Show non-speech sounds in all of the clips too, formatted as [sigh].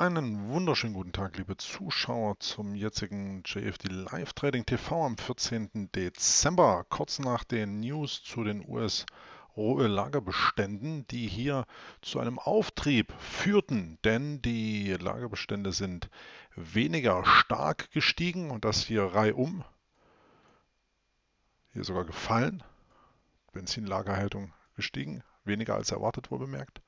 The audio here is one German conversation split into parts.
Einen wunderschönen guten Tag, liebe Zuschauer, zum jetzigen JFD Live Trading TV am 14. Dezember, kurz nach den News zu den US rohe Lagerbeständen, die hier zu einem Auftrieb führten, denn die Lagerbestände sind weniger stark gestiegen und das hier reihum, hier sogar gefallen, Benzinlagerhaltung gestiegen, weniger als erwartet wohl bemerkt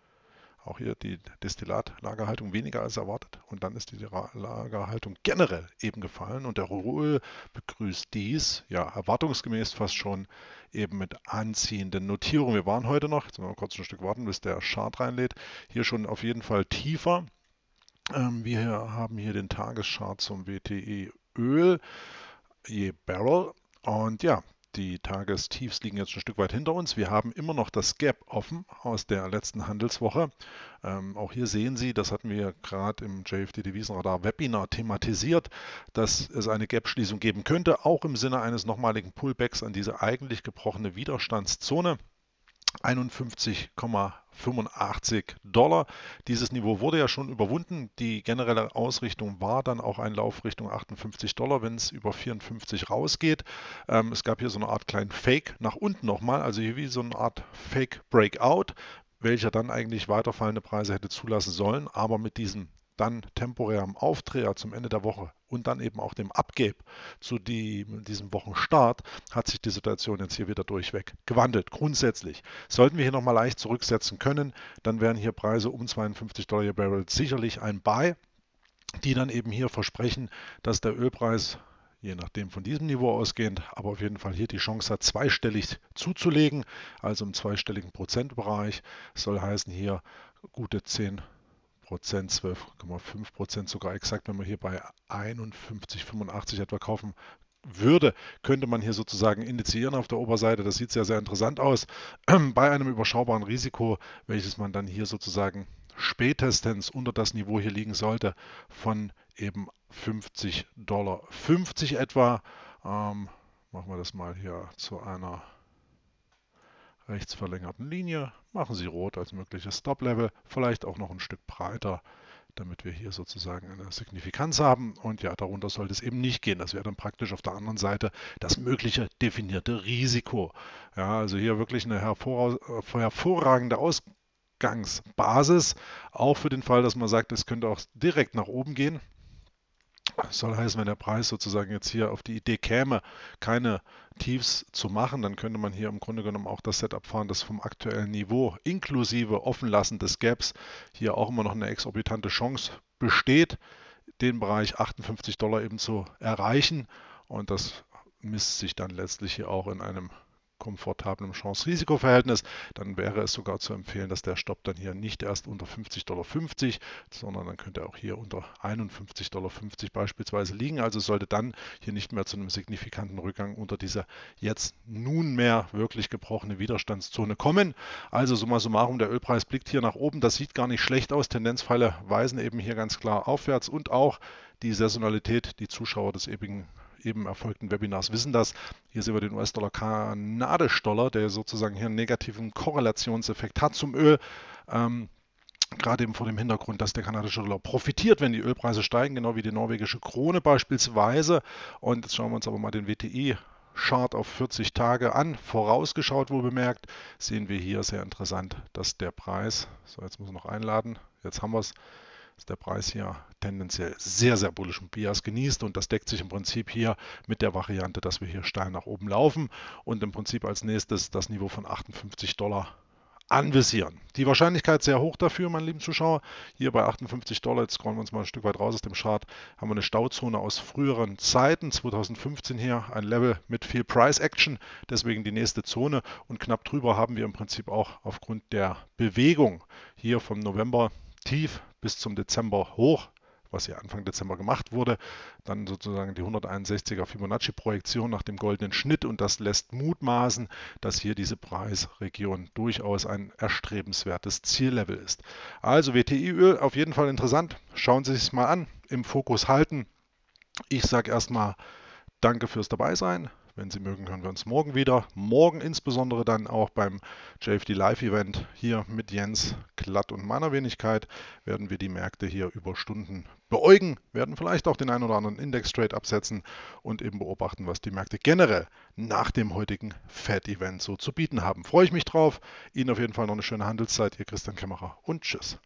auch hier die Destillatlagerhaltung weniger als erwartet und dann ist die Lagerhaltung generell eben gefallen und der Ruhe begrüßt dies, ja, erwartungsgemäß fast schon eben mit anziehenden Notierungen. Wir waren heute noch, jetzt müssen wir kurz ein Stück warten, bis der Chart reinlädt, hier schon auf jeden Fall tiefer. Ähm, wir haben hier den Tageschart zum WTE Öl je Barrel und ja, die Tagestiefs liegen jetzt ein Stück weit hinter uns. Wir haben immer noch das Gap offen aus der letzten Handelswoche. Ähm, auch hier sehen Sie, das hatten wir gerade im JFD Devisenradar Webinar thematisiert, dass es eine Gap-Schließung geben könnte, auch im Sinne eines nochmaligen Pullbacks an diese eigentlich gebrochene Widerstandszone. 51, 85 Dollar. Dieses Niveau wurde ja schon überwunden. Die generelle Ausrichtung war dann auch ein Lauf Richtung 58 Dollar, wenn es über 54 rausgeht. Ähm, es gab hier so eine Art kleinen Fake nach unten nochmal, also hier wie so eine Art Fake Breakout welcher dann eigentlich weiterfallende Preise hätte zulassen sollen. Aber mit diesem dann temporärem Aufdreher zum Ende der Woche und dann eben auch dem Abgabe zu die, diesem Wochenstart hat sich die Situation jetzt hier wieder durchweg gewandelt. Grundsätzlich sollten wir hier nochmal leicht zurücksetzen können, dann wären hier Preise um 52 Dollar je Barrel sicherlich ein Buy, die dann eben hier versprechen, dass der Ölpreis je nachdem von diesem Niveau ausgehend, aber auf jeden Fall hier die Chance hat, zweistellig zuzulegen, also im zweistelligen Prozentbereich, soll heißen hier gute 10 Prozent, 12,5 Prozent sogar exakt, wenn man hier bei 51,85 etwa kaufen würde, könnte man hier sozusagen indizieren auf der Oberseite. Das sieht sehr, sehr interessant aus. [clears throat] Bei einem überschaubaren Risiko, welches man dann hier sozusagen spätestens unter das Niveau hier liegen sollte von eben 50 Dollar. 50 etwa. Ähm, machen wir das mal hier zu einer rechtsverlängerten Linie, machen Sie rot als mögliches Stop-Level, vielleicht auch noch ein Stück breiter, damit wir hier sozusagen eine Signifikanz haben. Und ja, darunter sollte es eben nicht gehen. Das wäre dann praktisch auf der anderen Seite das mögliche definierte Risiko. Ja, also hier wirklich eine hervor, hervorragende Ausgangsbasis, auch für den Fall, dass man sagt, es könnte auch direkt nach oben gehen soll heißen, wenn der Preis sozusagen jetzt hier auf die Idee käme, keine Tiefs zu machen, dann könnte man hier im Grunde genommen auch das Setup fahren, das vom aktuellen Niveau inklusive Offenlassen des Gaps hier auch immer noch eine exorbitante Chance besteht, den Bereich 58 Dollar eben zu erreichen. Und das misst sich dann letztlich hier auch in einem komfortablem Chance-Risiko-Verhältnis, dann wäre es sogar zu empfehlen, dass der Stopp dann hier nicht erst unter 50,50 Dollar, sondern dann könnte er auch hier unter 51,50 Dollar beispielsweise liegen. Also sollte dann hier nicht mehr zu einem signifikanten Rückgang unter diese jetzt nunmehr wirklich gebrochene Widerstandszone kommen. Also summa summarum, der Ölpreis blickt hier nach oben. Das sieht gar nicht schlecht aus. Tendenzpfeile weisen eben hier ganz klar aufwärts und auch die Saisonalität, die Zuschauer des ewigen eben erfolgten Webinars wissen das. Hier sehen wir den US-Dollar-Kanadisch-Dollar, der sozusagen hier einen negativen Korrelationseffekt hat zum Öl. Ähm, gerade eben vor dem Hintergrund, dass der kanadische Dollar profitiert, wenn die Ölpreise steigen, genau wie die norwegische Krone beispielsweise. Und jetzt schauen wir uns aber mal den WTI Chart auf 40 Tage an. Vorausgeschaut, wohl bemerkt, sehen wir hier sehr interessant, dass der Preis, so jetzt muss ich noch einladen, jetzt haben wir es, der Preis hier tendenziell sehr, sehr bullischen Bias genießt und das deckt sich im Prinzip hier mit der Variante, dass wir hier steil nach oben laufen und im Prinzip als nächstes das Niveau von 58 Dollar anvisieren. Die Wahrscheinlichkeit sehr hoch dafür, meine lieben Zuschauer. Hier bei 58 Dollar, jetzt scrollen wir uns mal ein Stück weit raus aus dem Chart, haben wir eine Stauzone aus früheren Zeiten, 2015 hier, ein Level mit viel Price Action, deswegen die nächste Zone und knapp drüber haben wir im Prinzip auch aufgrund der Bewegung hier vom November tief bis zum Dezember hoch, was ja Anfang Dezember gemacht wurde. Dann sozusagen die 161er Fibonacci-Projektion nach dem goldenen Schnitt und das lässt mutmaßen, dass hier diese Preisregion durchaus ein erstrebenswertes Ziellevel ist. Also WTI-Öl auf jeden Fall interessant. Schauen Sie sich mal an, im Fokus halten. Ich sage erstmal Danke fürs Dabeisein. Wenn Sie mögen, hören wir uns morgen wieder. Morgen insbesondere dann auch beim JFD Live Event hier mit Jens Glatt und meiner Wenigkeit werden wir die Märkte hier über Stunden beäugen, werden vielleicht auch den einen oder anderen Index Trade absetzen und eben beobachten, was die Märkte generell nach dem heutigen Fed Event so zu bieten haben. Freue ich mich drauf. Ihnen auf jeden Fall noch eine schöne Handelszeit. Ihr Christian Kämmerer und tschüss.